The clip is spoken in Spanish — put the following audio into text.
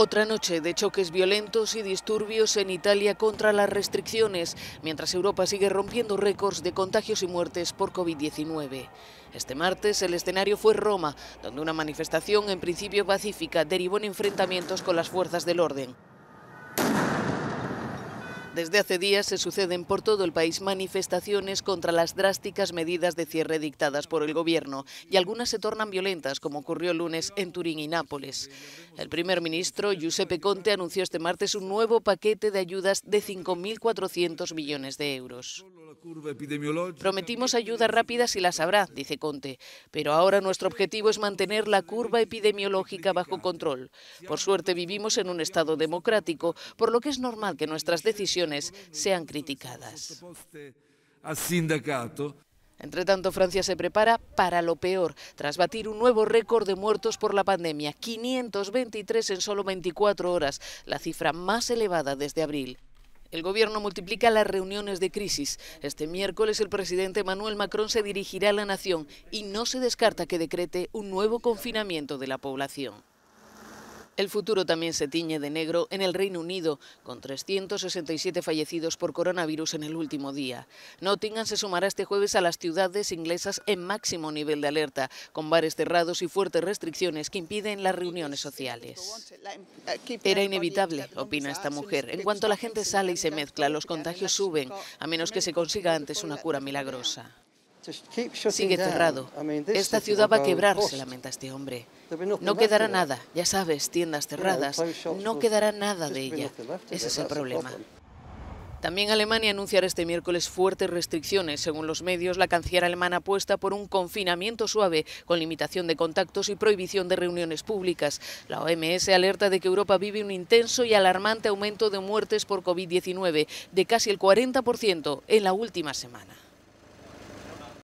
Otra noche de choques violentos y disturbios en Italia contra las restricciones, mientras Europa sigue rompiendo récords de contagios y muertes por COVID-19. Este martes el escenario fue Roma, donde una manifestación en principio pacífica derivó en enfrentamientos con las fuerzas del orden. Desde hace días se suceden por todo el país manifestaciones contra las drásticas medidas de cierre dictadas por el Gobierno y algunas se tornan violentas, como ocurrió el lunes en Turín y Nápoles. El primer ministro Giuseppe Conte anunció este martes un nuevo paquete de ayudas de 5.400 millones de euros. Prometimos ayudas rápidas y las habrá, dice Conte, pero ahora nuestro objetivo es mantener la curva epidemiológica bajo control. Por suerte vivimos en un Estado democrático, por lo que es normal que nuestras decisiones sean criticadas. Entre tanto, Francia se prepara para lo peor, tras batir un nuevo récord de muertos por la pandemia, 523 en solo 24 horas, la cifra más elevada desde abril. El gobierno multiplica las reuniones de crisis. Este miércoles el presidente Manuel Macron se dirigirá a la nación y no se descarta que decrete un nuevo confinamiento de la población. El futuro también se tiñe de negro en el Reino Unido, con 367 fallecidos por coronavirus en el último día. Nottingham se sumará este jueves a las ciudades inglesas en máximo nivel de alerta, con bares cerrados y fuertes restricciones que impiden las reuniones sociales. Era inevitable, opina esta mujer. En cuanto la gente sale y se mezcla, los contagios suben, a menos que se consiga antes una cura milagrosa. Sigue cerrado. Esta ciudad va a quebrarse, lamenta este hombre. No quedará nada, ya sabes, tiendas cerradas, no quedará nada de ella. Ese es el problema. También Alemania anunciará este miércoles fuertes restricciones. Según los medios, la canciller alemana apuesta por un confinamiento suave, con limitación de contactos y prohibición de reuniones públicas. La OMS alerta de que Europa vive un intenso y alarmante aumento de muertes por COVID-19, de casi el 40% en la última semana.